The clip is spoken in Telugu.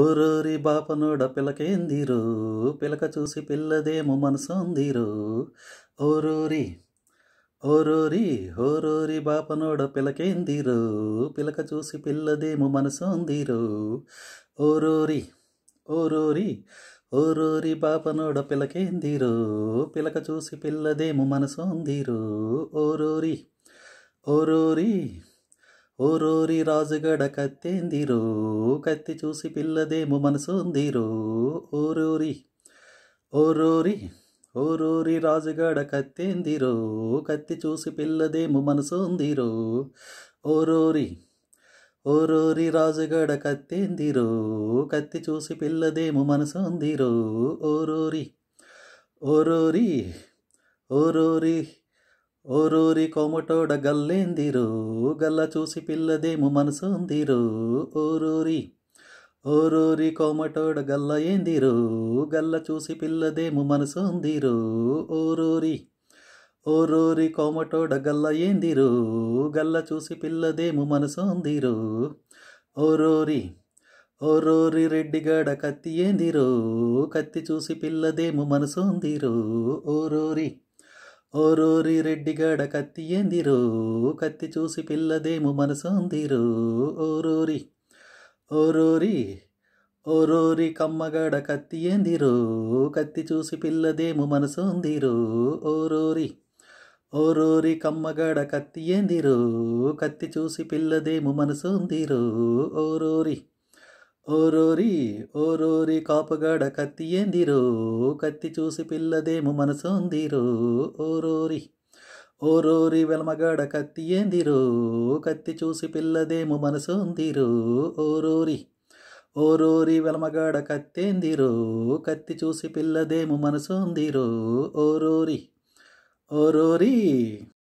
ఓరోరి బాపనోడ పిలకేందిరు పిలక చూసి పిల్లదేమో మనసుందిరో ఓరోరి ఓరోరి ఓరూరి బాపనోడ పిలకేందిరు పిలక చూసి పిల్లదేమో మనసుందిరో ఓరోరి ఓరోరి ఓరోరి బాపనోడ పిలకేందిరు పిలక చూసి పిల్లదేమో మనసుందిరో ఓరోరి ఓరోరి ఓ ఓరోరి రాజుగడ కత్తిందిరో కత్తి చూసి పిల్లదేమో మనసుందిరో రోరి ఓ రోరి రాజుగడ కత్తిందిరో కత్తి చూసి పిల్లదేమో మనసుందిరో ఓ రోరి రాజుగడ కత్తిందిరో కత్తి చూసి పిల్లదేమో మనసుందిరో రోరి ఓ రోరి ఓరూరి కోమటోడ గల్లేందిరు గల్ల చూసి పిల్లదేము మనసు ఉందిరు ఓరూరి ఓరూరి కోమటోడ గల్ల ఏందిరు గల్ల చూసి పిల్లదేము మనసు ఉందిరు ఓరూరి ఓరూరి కోమటోడ గల్ల ఏందిరు గల్ల చూసి పిల్లదేము మనసు ఉందిరు ఓరూరి ఓరోరి రెడ్డిగాడ కత్తి ఏందిరు కత్తి చూసి పిల్లదేమో మనసు ఉందిరు ఓరోరి ఓరోరి రెడ్డిగాడ కత్తి ఏందిరో కత్తి చూసి మనసు మనసుందిరో ఓరోరి ఓరోరి ఓరోరి కమ్మగాడ కత్తి ఏందిరో కత్తి చూసి మనసు మనసుందిరో ఓరోరి ఓరోరి కమ్మగాడ కత్తి ఏందిరో కత్తి చూసి మనసు మనసుందిరో ఓరోరి ఓరోరి ఓరోరి కాపుగాడ కత్తి ఏందిరో కత్తి చూసి పిల్లదేమో మనసొందిరో ఓరోరి ఓరోరి వెలమగాడ కత్తి ఏందిరో కత్తి చూసి పిల్లదేమో మనసొందిరో ఓరోరి ఓరోరి వెలమగాడ కత్తేందిరో కత్తి చూసి పిల్లదేమో మనసొందిరో ఓరోరి ఓరోరి